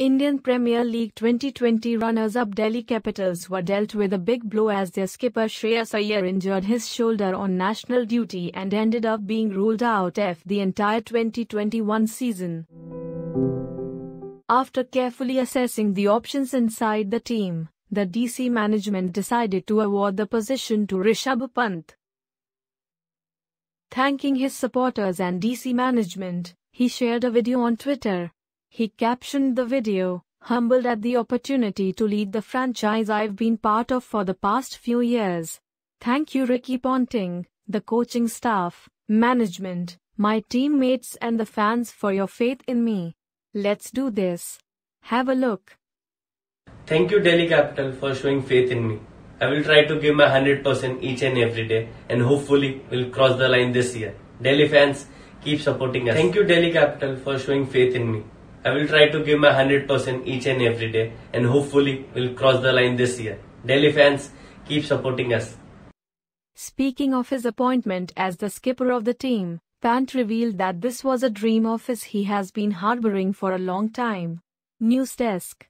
Indian Premier League 2020 runners-up Delhi Capitals were dealt with a big blow as their skipper Shreyas Iyer injured his shoulder on national duty and ended up being ruled out F the entire 2021 season. After carefully assessing the options inside the team, the DC management decided to award the position to Rishabh Pant. Thanking his supporters and DC management, he shared a video on Twitter, he captioned the video, humbled at the opportunity to lead the franchise I've been part of for the past few years. Thank you Ricky Ponting, the coaching staff, management, my teammates and the fans for your faith in me. Let's do this. Have a look. Thank you Delhi Capital for showing faith in me. I will try to give my 100% each and every day and hopefully will cross the line this year. Delhi fans, keep supporting us. Thank you Delhi Capital for showing faith in me. I will try to give my 100% each and every day and hopefully will cross the line this year. Delhi fans, keep supporting us. Speaking of his appointment as the skipper of the team, Pant revealed that this was a dream of his he has been harboring for a long time. News Desk